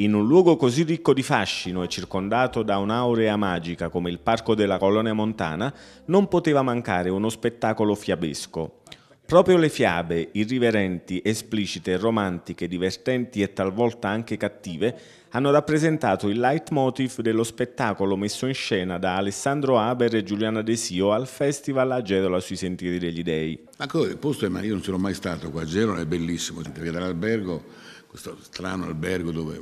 In un luogo così ricco di fascino e circondato da un'aurea magica come il Parco della Colonia Montana, non poteva mancare uno spettacolo fiabesco. Proprio le fiabe, irriverenti, esplicite, romantiche, divertenti e talvolta anche cattive, hanno rappresentato il leitmotiv dello spettacolo messo in scena da Alessandro Haber e Giuliana Desio al Festival a Gedola sui Sentieri degli Dei. Ma il posto è, ma io non sono mai stato qua a Gedola, è bellissimo, si vede dall'albergo, questo strano albergo dove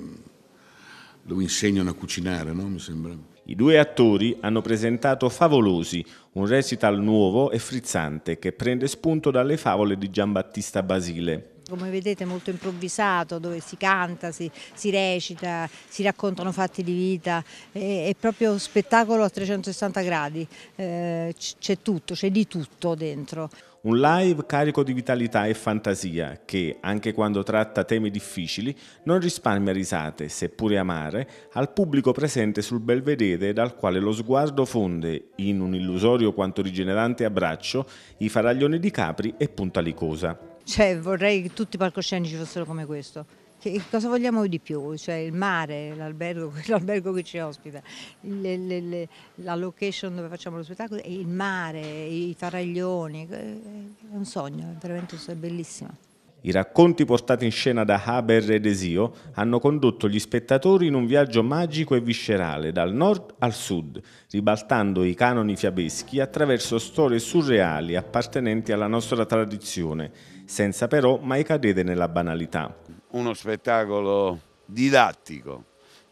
lo insegnano a cucinare, no? mi sembra. I due attori hanno presentato Favolosi, un recital nuovo e frizzante che prende spunto dalle favole di Giambattista Basile. Come vedete molto improvvisato dove si canta, si, si recita, si raccontano fatti di vita, è, è proprio spettacolo a 360 gradi, eh, c'è tutto, c'è di tutto dentro. Un live carico di vitalità e fantasia che, anche quando tratta temi difficili, non risparmia risate, seppure amare, al pubblico presente sul belvedere dal quale lo sguardo fonde, in un illusorio quanto rigenerante abbraccio, i faraglioni di Capri e Punta Licosa. Cioè, vorrei che tutti i palcoscenici fossero come questo. Che cosa vogliamo di più? Cioè, il mare, l'albergo, che ci ospita, le, le, le, la location dove facciamo lo spettacolo, il mare, i faraglioni, eh, è un sogno, è veramente bellissimo. I racconti portati in scena da Haber e Esio hanno condotto gli spettatori in un viaggio magico e viscerale dal nord al sud, ribaltando i canoni fiabeschi attraverso storie surreali appartenenti alla nostra tradizione, senza però mai cadere nella banalità. Uno spettacolo didattico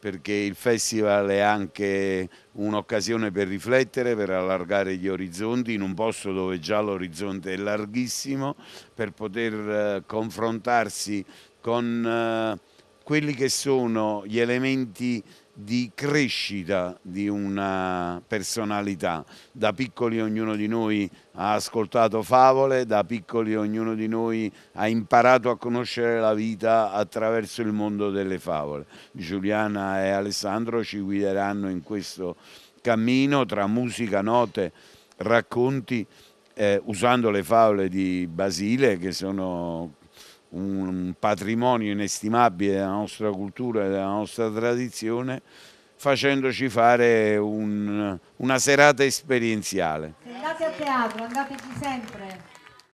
perché il festival è anche un'occasione per riflettere, per allargare gli orizzonti in un posto dove già l'orizzonte è larghissimo, per poter eh, confrontarsi con eh, quelli che sono gli elementi di crescita di una personalità. Da piccoli ognuno di noi ha ascoltato favole, da piccoli ognuno di noi ha imparato a conoscere la vita attraverso il mondo delle favole. Giuliana e Alessandro ci guideranno in questo cammino tra musica, note, racconti, eh, usando le favole di Basile che sono un patrimonio inestimabile della nostra cultura e della nostra tradizione facendoci fare un, una serata esperienziale. Andate a teatro, andateci sempre.